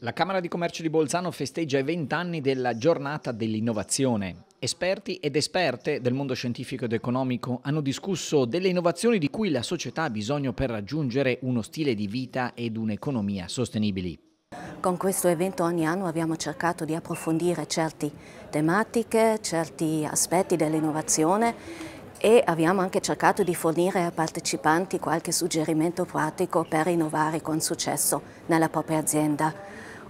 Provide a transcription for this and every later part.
La Camera di Commercio di Bolzano festeggia i vent'anni della giornata dell'innovazione. Esperti ed esperte del mondo scientifico ed economico hanno discusso delle innovazioni di cui la società ha bisogno per raggiungere uno stile di vita ed un'economia sostenibili. Con questo evento ogni anno abbiamo cercato di approfondire certe tematiche, certi aspetti dell'innovazione e abbiamo anche cercato di fornire ai partecipanti qualche suggerimento pratico per innovare con successo nella propria azienda.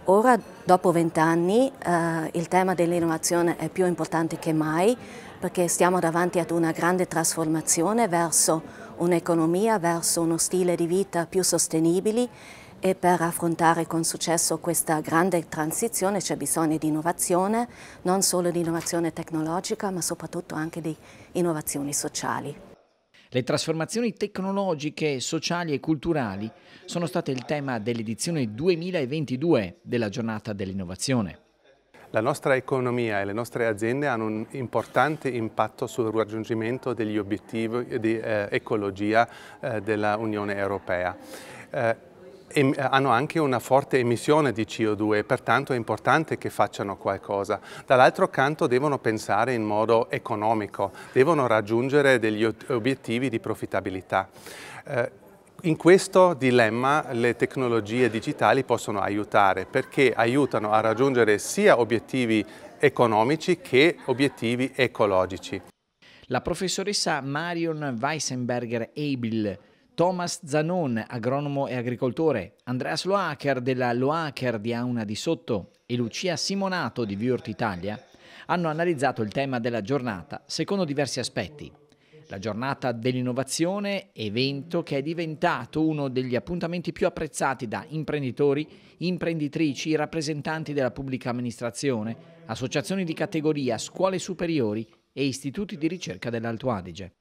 Ora, dopo vent'anni, eh, il tema dell'innovazione è più importante che mai perché stiamo davanti ad una grande trasformazione verso un'economia, verso uno stile di vita più sostenibili e per affrontare con successo questa grande transizione c'è bisogno di innovazione, non solo di innovazione tecnologica ma soprattutto anche di innovazioni sociali. Le trasformazioni tecnologiche, sociali e culturali sono state il tema dell'edizione 2022 della giornata dell'innovazione. La nostra economia e le nostre aziende hanno un importante impatto sul raggiungimento degli obiettivi di eh, ecologia eh, dell'Unione Europea. Eh, hanno anche una forte emissione di CO2 pertanto è importante che facciano qualcosa. Dall'altro canto devono pensare in modo economico, devono raggiungere degli obiettivi di profittabilità. Eh, in questo dilemma le tecnologie digitali possono aiutare perché aiutano a raggiungere sia obiettivi economici che obiettivi ecologici. La professoressa Marion Weissenberger-Abel Thomas Zanon, agronomo e agricoltore, Andreas Loacker della Loacker di Auna di Sotto e Lucia Simonato di Viurt Italia hanno analizzato il tema della giornata secondo diversi aspetti. La giornata dell'innovazione, evento che è diventato uno degli appuntamenti più apprezzati da imprenditori, imprenditrici, rappresentanti della pubblica amministrazione, associazioni di categoria, scuole superiori e istituti di ricerca dell'Alto Adige.